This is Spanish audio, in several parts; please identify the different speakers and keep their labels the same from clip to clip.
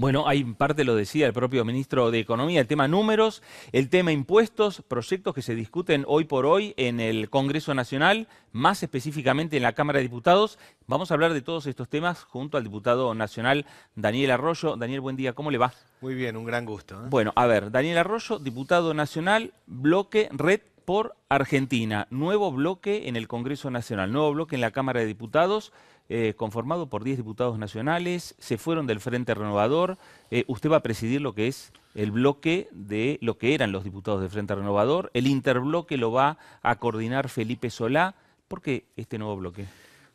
Speaker 1: Bueno, hay parte lo decía el propio ministro de Economía, el tema números, el tema impuestos, proyectos que se discuten hoy por hoy en el Congreso Nacional, más específicamente en la Cámara de Diputados. Vamos a hablar de todos estos temas junto al diputado nacional Daniel Arroyo. Daniel, buen día, ¿cómo le va? Muy bien, un gran gusto. ¿eh? Bueno, a ver, Daniel Arroyo, diputado nacional, bloque Red por Argentina, nuevo bloque en el Congreso Nacional, nuevo bloque en la Cámara de Diputados, eh, conformado por 10 diputados nacionales, se fueron del Frente Renovador, eh, usted va a presidir lo que es el bloque de lo que eran los diputados del Frente Renovador, el interbloque lo va a coordinar Felipe Solá, ¿por qué este nuevo bloque?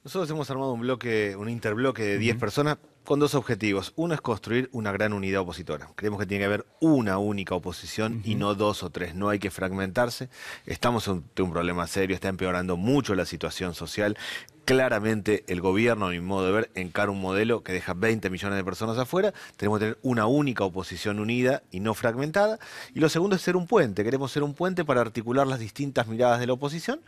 Speaker 1: Nosotros hemos armado
Speaker 2: un bloque, un interbloque de 10
Speaker 1: personas, con dos objetivos. Uno es construir
Speaker 2: una gran unidad opositora. Creemos que tiene que haber una única oposición y no dos o tres. No hay que fragmentarse. Estamos ante un problema serio, está empeorando mucho la situación social. Claramente el gobierno, a mi modo de ver, encara un modelo que deja 20 millones de personas afuera. Tenemos que tener una única oposición unida y no fragmentada. Y lo segundo es ser un puente. Queremos ser un puente para articular las distintas miradas de la oposición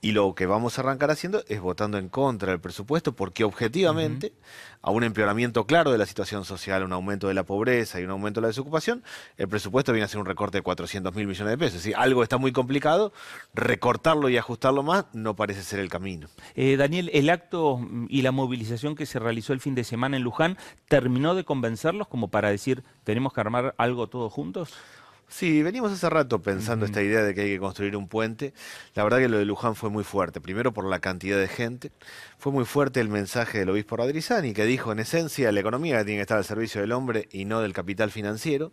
Speaker 2: y lo que vamos a arrancar haciendo es votando en contra del presupuesto, porque objetivamente, a un empeoramiento claro de la situación social, un aumento de la pobreza y un aumento de la desocupación, el presupuesto viene a ser un recorte de 400 mil millones de pesos. Si
Speaker 1: algo está muy complicado, recortarlo y ajustarlo más no parece ser el camino. Eh, Daniel, ¿el acto y la movilización que se realizó el fin de semana en Luján terminó de convencerlos como para decir, tenemos que armar algo todos juntos? Sí, venimos hace rato pensando esta
Speaker 2: idea de que hay que construir un puente. La verdad que lo de Luján fue muy fuerte, primero por la cantidad de gente, fue muy fuerte el mensaje del obispo Radrizani, que dijo en esencia la economía tiene que estar al servicio del hombre y no del capital financiero,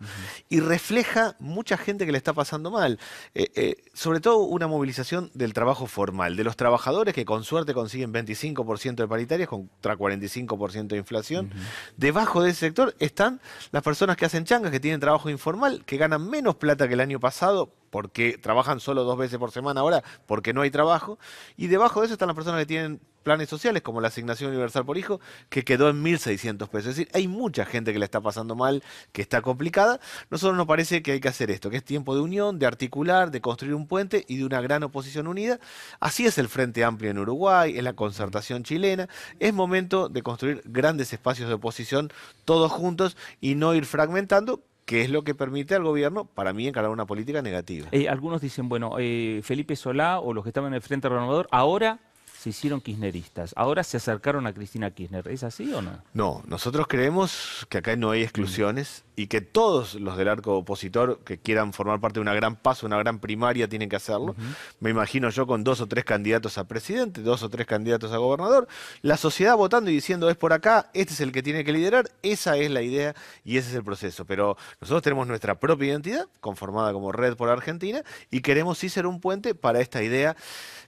Speaker 2: y refleja mucha gente que le está pasando mal, eh, eh, sobre todo una movilización del trabajo formal, de los trabajadores que con suerte consiguen 25% de paritarias contra 45% de inflación. Debajo de ese sector están las personas que hacen changas, que tienen trabajo informal, que ganan menos menos plata que el año pasado, porque trabajan solo dos veces por semana ahora, porque no hay trabajo. Y debajo de eso están las personas que tienen planes sociales, como la asignación universal por hijo, que quedó en 1.600 pesos. Es decir, hay mucha gente que la está pasando mal, que está complicada. Nosotros nos parece que hay que hacer esto, que es tiempo de unión, de articular, de construir un puente y de una gran oposición unida. Así es el Frente Amplio en Uruguay, es la concertación chilena. Es momento de construir grandes espacios de oposición todos juntos y no ir fragmentando, que es lo que permite al gobierno, para mí, encarar una política negativa.
Speaker 1: Eh, algunos dicen, bueno, eh, Felipe Solá o los que estaban en el Frente Renovador, ahora se hicieron kirchneristas, ahora se acercaron a Cristina Kirchner. ¿Es así o no?
Speaker 2: No, nosotros creemos que acá no hay exclusiones y que todos los del arco opositor que quieran formar parte de una gran paso, una gran primaria, tienen que hacerlo. Me imagino yo con dos o tres candidatos a presidente, dos o tres candidatos a gobernador, la sociedad votando y diciendo es por acá, este es el que tiene que liderar, esa es la idea y ese es el proceso. Pero nosotros tenemos nuestra propia identidad, conformada como Red por Argentina, y queremos sí ser un puente para esta idea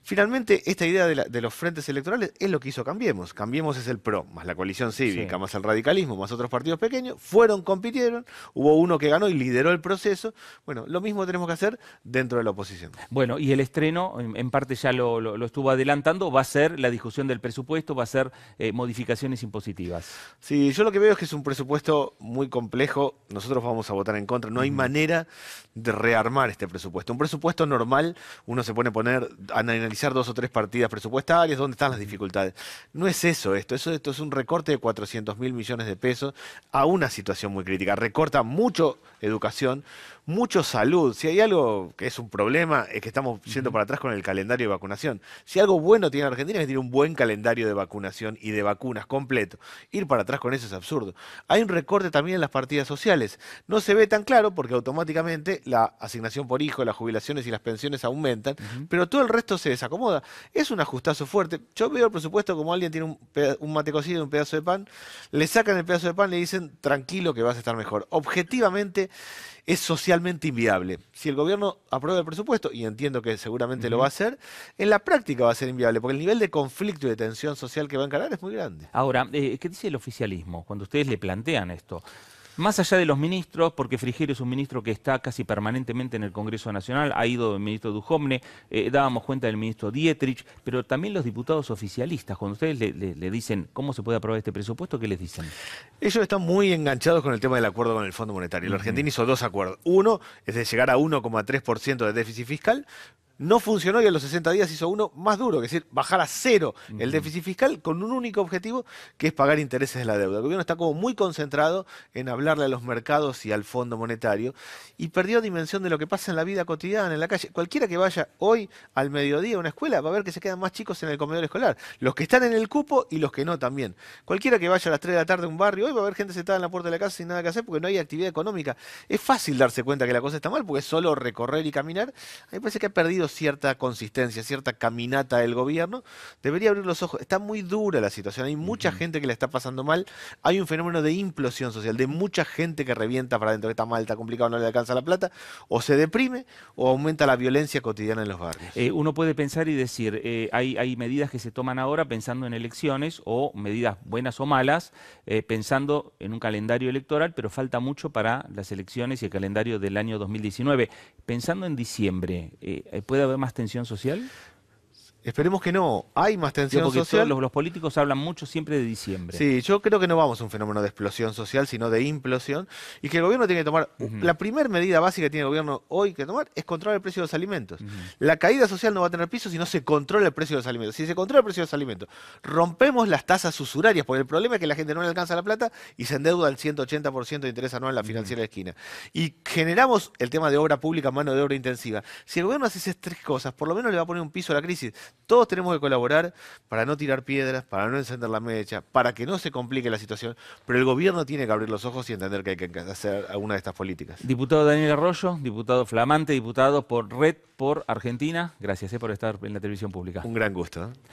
Speaker 2: Finalmente, esta idea de, los frentes electorales es lo que hizo Cambiemos. Cambiemos es el PRO, más la coalición cívica, más el radicalismo, más otros partidos pequeños. Fueron, compitieron, hubo uno que ganó y lideró el proceso. Bueno, lo mismo tenemos que hacer dentro
Speaker 1: de la oposición. Bueno, y el estreno, en, parte ya lo, estuvo adelantando, va a ser la discusión del presupuesto, va a ser eh, modificaciones impositivas. Sí, yo lo que veo es que es un presupuesto muy
Speaker 2: complejo. Nosotros vamos a votar en contra. No hay manera de rearmar este presupuesto. Un presupuesto normal, uno se pone a poner, a analizar dos o tres partidas presupuestarias, dónde están las dificultades. No es eso esto, eso, esto es un recorte de 400 mil millones de pesos a una situación muy crítica. Recorta mucho educación, mucho salud. Si hay algo que es un problema, es que estamos yendo para atrás con el calendario de vacunación. Si algo bueno tiene Argentina es que tiene un buen calendario de vacunación y de vacunas completo. Ir para atrás con eso es absurdo. Hay un recorte también en las partidas sociales. No se ve tan claro porque automáticamente la asignación por hijo, las jubilaciones y las pensiones aumentan, pero todo el resto se desacomoda. Es un ajustazo fuerte. Yo veo el presupuesto como alguien tiene un, mate cocido y un pedazo de pan, le sacan el pedazo de pan, le dicen tranquilo que vas a estar mejor. Objetivamente, es socialmente inviable. Si el gobierno aprueba el presupuesto, y entiendo que seguramente lo va a hacer, en la práctica va a ser inviable, porque el nivel de conflicto y de tensión
Speaker 1: social que va a encarar es muy grande. Ahora, eh, ¿qué dice el oficialismo cuando ustedes le plantean esto? Más allá de los ministros, porque Frigerio es un ministro que está casi permanentemente en el Congreso Nacional, ha ido el ministro Dujomne, eh, dábamos cuenta del ministro Dietrich, pero también los diputados oficialistas, cuando ustedes le, dicen cómo se puede aprobar este presupuesto, ¿qué les dicen?
Speaker 2: Ellos están muy enganchados con el tema del acuerdo con el Fondo Monetario. La Argentina hizo dos acuerdos. Uno es de llegar a 1,3% de déficit fiscal, no funcionó y a los 60 días hizo uno más duro, es decir, bajar a cero el déficit fiscal con un único objetivo que es pagar intereses de la deuda. El gobierno está como muy concentrado en hablarle a los mercados y al Fondo Monetario y perdió dimensión de lo que pasa en la vida cotidiana, en la calle. Cualquiera que vaya hoy al mediodía a una escuela va a ver que se quedan más chicos en el comedor escolar, los que están en el cupo y los que no también. Cualquiera que vaya a las 3 de la tarde a un barrio hoy va a ver gente sentada en la puerta de la casa sin nada que hacer porque no hay actividad económica. Es fácil darse cuenta que la cosa está mal porque es solo recorrer y caminar. A mí parece que ha perdido cierta consistencia, cierta caminata del gobierno, debería abrir los ojos. Está muy dura la situación, hay mucha gente que la está pasando mal, hay un fenómeno de implosión social, de mucha gente que revienta para dentro de está malta, está complicado, no le alcanza la plata, o se deprime o aumenta la
Speaker 1: violencia cotidiana en los barrios. Eh, uno puede pensar y decir, eh, hay, hay medidas que se toman ahora pensando en elecciones o medidas buenas o malas, eh, pensando en un calendario electoral, pero falta mucho para las elecciones y el calendario del año 2019. Pensando en diciembre, ¿puede puede haber más tensión social? Esperemos que no. Hay más tensión social. Los, políticos hablan mucho siempre de diciembre.
Speaker 2: Sí, yo creo que no vamos a un fenómeno de explosión social, sino de implosión. Y que el gobierno tiene que tomar. La primera medida básica que tiene el gobierno hoy que tomar es controlar el precio de los alimentos. La caída social no va a tener piso si no se controla el precio de los alimentos. Si se controla el precio de los alimentos, rompemos las tasas usurarias, porque el problema es que la gente no le alcanza la plata y se endeuda el 180% de interés anual en la financiera de esquina. Y generamos el tema de obra pública, mano de obra intensiva. Si el gobierno hace esas tres cosas, por lo menos le va a poner un piso a la crisis todos tenemos que colaborar para no tirar piedras, para no encender la mecha, para que no se complique la situación, pero el gobierno tiene que abrir los ojos y entender
Speaker 1: que hay que hacer alguna de estas políticas. Diputado Daniel Arroyo, diputado flamante, diputado por Red por Argentina, gracias eh, por estar en la televisión pública. Un gran gusto. ¿eh?